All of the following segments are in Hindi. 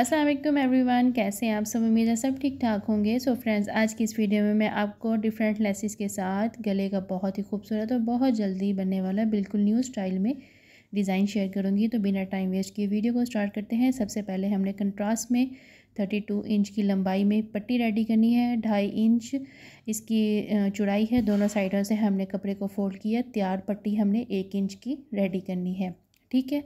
असलम एवरीवन कैसे हैं आप सब उम्मीद है सब ठीक ठाक होंगे सो so फ्रेंड्स आज की इस वीडियो में मैं आपको डिफरेंट लेसिस के साथ गले का बहुत ही खूबसूरत और बहुत जल्दी बनने वाला बिल्कुल न्यू स्टाइल में डिज़ाइन शेयर करूंगी तो बिना टाइम वेस्ट किए वीडियो को स्टार्ट करते हैं सबसे पहले हमने कंट्रास्ट में 32 इंच की लंबाई में पट्टी रेडी करनी है ढाई इंच इसकी चौड़ाई है दोनों साइडों से हमने कपड़े को फोल्ड किया तैयार पट्टी हमने एक इंच की रेडी करनी है ठीक है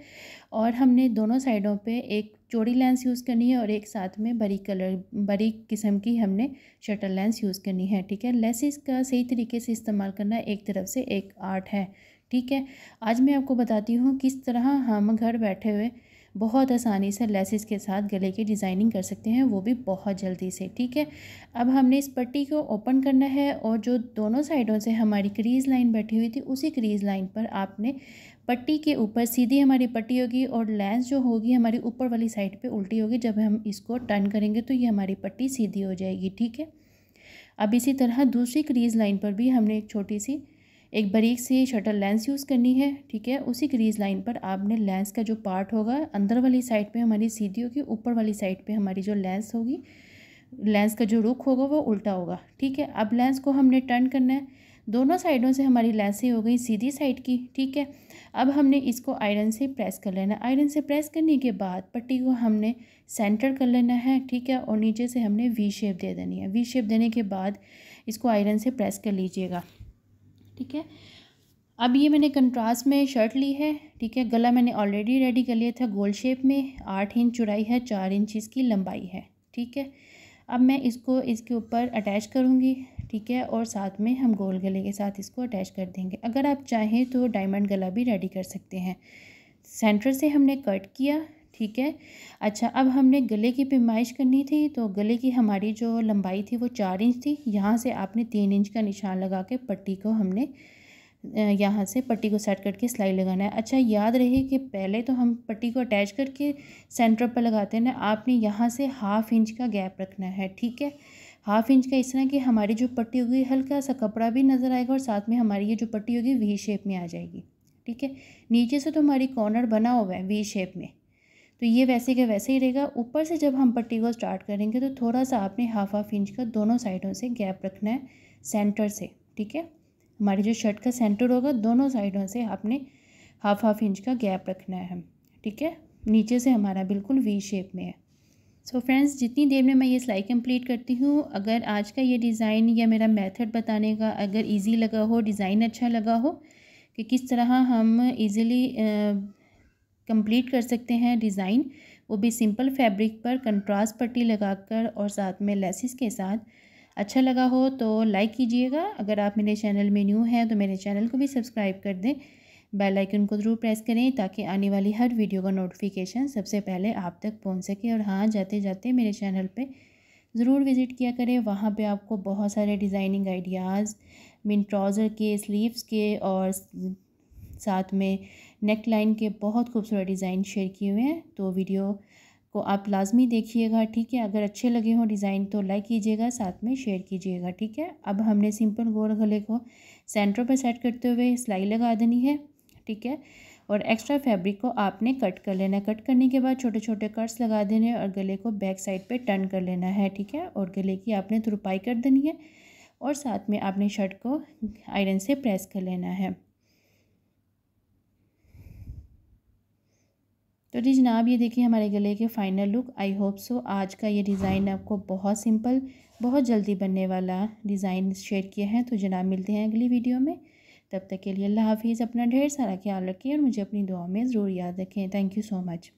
और हमने दोनों साइडों पे एक चौड़ी लेंस यूज़ करनी है और एक साथ में बड़ी कलर बड़ी किस्म की हमने शटर लेंस यूज़ करनी है ठीक है लेसिस का सही तरीके से इस्तेमाल करना एक तरफ से एक आर्ट है ठीक है आज मैं आपको बताती हूँ किस तरह हम घर बैठे हुए बहुत आसानी से लेसिस के साथ गले की डिज़ाइनिंग कर सकते हैं वो भी बहुत जल्दी से ठीक है अब हमने इस पट्टी को ओपन करना है और जो दोनों साइडों से हमारी क्रीज़ लाइन बैठी हुई थी उसी क्रीज़ लाइन पर आपने पट्टी के ऊपर सीधी हमारी पट्टी होगी और लेंस जो होगी हमारी ऊपर वाली साइड पे उल्टी होगी जब हम इसको टर्न करेंगे तो ये हमारी पट्टी सीधी हो जाएगी ठीक है अब इसी तरह दूसरी क्रीज़ लाइन पर भी हमने एक छोटी सी एक बारीक सी शटर लेंस यूज़ करनी है ठीक है उसी क्रीज लाइन पर आपने लेंस का जो पार्ट होगा अंदर वाली साइड पे हमारी सीधी होगी ऊपर वाली साइड पे हमारी जो लेंस होगी लेंस का जो रुख होगा वो उल्टा होगा ठीक है अब लेंस को हमने टर्न करना है दोनों साइडों से हमारी लेंसें हो गई सीधी साइड की ठीक है अब हमने इसको आयरन से प्रेस कर लेना आयरन से प्रेस करने के बाद पट्टी को हमने सेंटर कर लेना है ठीक है और नीचे से हमने वी शेप दे देनी है वी शेप देने के बाद इसको आयरन से प्रेस कर लीजिएगा ठीक है अब ये मैंने कंट्रास्ट में शर्ट ली है ठीक है गला मैंने ऑलरेडी रेडी कर लिया था गोल शेप में आठ इंच चुराई है चार इंच इसकी लंबाई है ठीक है अब मैं इसको इसके ऊपर अटैच करूँगी ठीक है और साथ में हम गोल गले के साथ इसको अटैच कर देंगे अगर आप चाहें तो डायमंड गला भी रेडी कर सकते हैं सेंटर से हमने कट किया ठीक है अच्छा अब हमने गले की पेमाइश करनी थी तो गले की हमारी जो लंबाई थी वो चार इंच थी यहाँ से आपने तीन इंच का निशान लगा के पट्टी को हमने यहाँ से पट्टी को सेट करके सिलाई लगाना है अच्छा याद रहे कि पहले तो हम पट्टी को अटैच करके सेंटर पर लगाते हैं ना आपने यहाँ से हाफ़ इंच का गैप रखना है ठीक है हाफ़ इंच का इस तरह कि हमारी जो पट्टी होगी हल्का सा कपड़ा भी नज़र आएगा और साथ में हमारी ये जो पट्टी होगी वी शेप में आ जाएगी ठीक है नीचे से तो हमारी कॉर्नर बना हुआ है वी शेप में तो ये वैसे के वैसे ही रहेगा ऊपर से जब हम पट्टी को स्टार्ट करेंगे तो थोड़ा सा आपने हाफ हाफ इंच का दोनों साइडों से गैप रखना है सेंटर से ठीक है हमारी जो शर्ट का सेंटर होगा दोनों साइडों से आपने हाफ हाफ इंच का गैप रखना है ठीक है नीचे से हमारा बिल्कुल वी शेप में है सो so फ्रेंड्स जितनी देर में मैं ये सिलाई कंप्लीट करती हूँ अगर आज का ये डिज़ाइन या मेरा मेथड बताने का अगर इजी लगा हो डिज़ाइन अच्छा लगा हो कि किस तरह हम इजीली कंप्लीट कर सकते हैं डिज़ाइन वो भी सिंपल फैब्रिक पर कंट्रास्ट पट्टी लगाकर और साथ में लेसिस के साथ अच्छा लगा हो तो लाइक कीजिएगा अगर आप मेरे चैनल में न्यू हैं तो मेरे चैनल को भी सब्सक्राइब कर दें बेल आइकन को ज़रूर प्रेस करें ताकि आने वाली हर वीडियो का नोटिफिकेशन सबसे पहले आप तक पहुंच सके और हाँ जाते जाते मेरे चैनल पे ज़रूर विज़िट किया करें वहाँ पे आपको बहुत सारे डिज़ाइनिंग आइडियाज़ मिन ट्राउज़र के स्लीव्स के और साथ में नेक लाइन के बहुत खूबसूरत डिज़ाइन शेयर किए हुए हैं तो वीडियो को आप लाजमी देखिएगा ठीक है अगर अच्छे लगे हों डिज़ाइन तो लाइक कीजिएगा साथ में शेयर कीजिएगा ठीक है अब हमने सिंपल गोल गले को सेंटर पर सेट करते हुए सिलाई लगा देनी है ठीक है और एक्स्ट्रा फैब्रिक को आपने कट कर लेना है कट करने के बाद छोटे छोटे कट्स लगा देने और गले को बैक साइड पे टर्न कर लेना है ठीक है और गले की आपने तुरपाई कर देनी है और साथ में आपने शर्ट को आयरन से प्रेस कर लेना है तो जी जनाब ये देखिए हमारे गले के final look I hope so आज का ये डिज़ाइन आपको बहुत सिंपल बहुत जल्दी बनने वाला डिज़ाइन शेयर किया है तो जनाब मिलते हैं अगली वीडियो में तब तक के लिए अल्लाह हाफिज़ अपना ढेर सारा ख्याल रखिए और मुझे अपनी दुआ में ज़रूर याद रखें थैंक यू सो मच